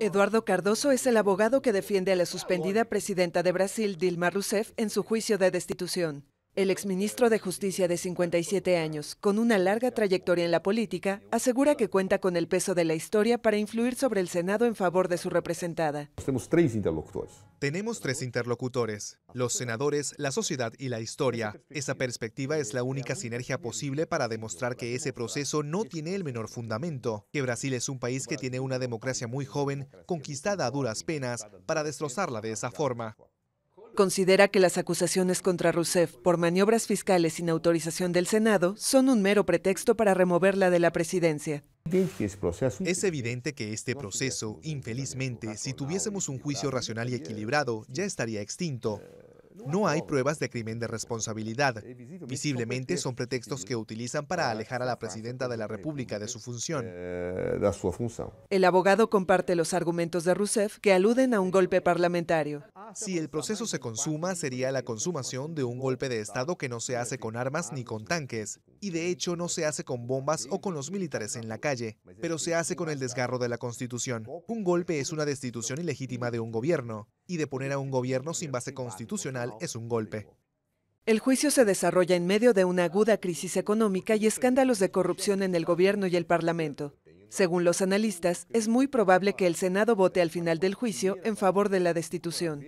Eduardo Cardoso es el abogado que defiende a la suspendida presidenta de Brasil, Dilma Rousseff, en su juicio de destitución. El exministro de Justicia de 57 años, con una larga trayectoria en la política, asegura que cuenta con el peso de la historia para influir sobre el Senado en favor de su representada. Tenemos tres interlocutores. Tenemos tres interlocutores, los senadores, la sociedad y la historia. Esa perspectiva es la única sinergia posible para demostrar que ese proceso no tiene el menor fundamento, que Brasil es un país que tiene una democracia muy joven, conquistada a duras penas, para destrozarla de esa forma. Considera que las acusaciones contra Rousseff por maniobras fiscales sin autorización del Senado son un mero pretexto para removerla de la presidencia. Es evidente que este proceso, infelizmente, si tuviésemos un juicio racional y equilibrado, ya estaría extinto. No hay pruebas de crimen de responsabilidad. Eh, Visiblemente son pretextos que utilizan para alejar a la presidenta de la República eh, de su función. El abogado comparte los argumentos de Rousseff que aluden a un golpe parlamentario. Si el proceso se consuma, sería la consumación de un golpe de Estado que no se hace con armas ni con tanques y de hecho no se hace con bombas o con los militares en la calle, pero se hace con el desgarro de la Constitución. Un golpe es una destitución ilegítima de un gobierno y deponer a un gobierno sin base constitucional es un golpe. El juicio se desarrolla en medio de una aguda crisis económica y escándalos de corrupción en el gobierno y el Parlamento. Según los analistas, es muy probable que el Senado vote al final del juicio en favor de la destitución.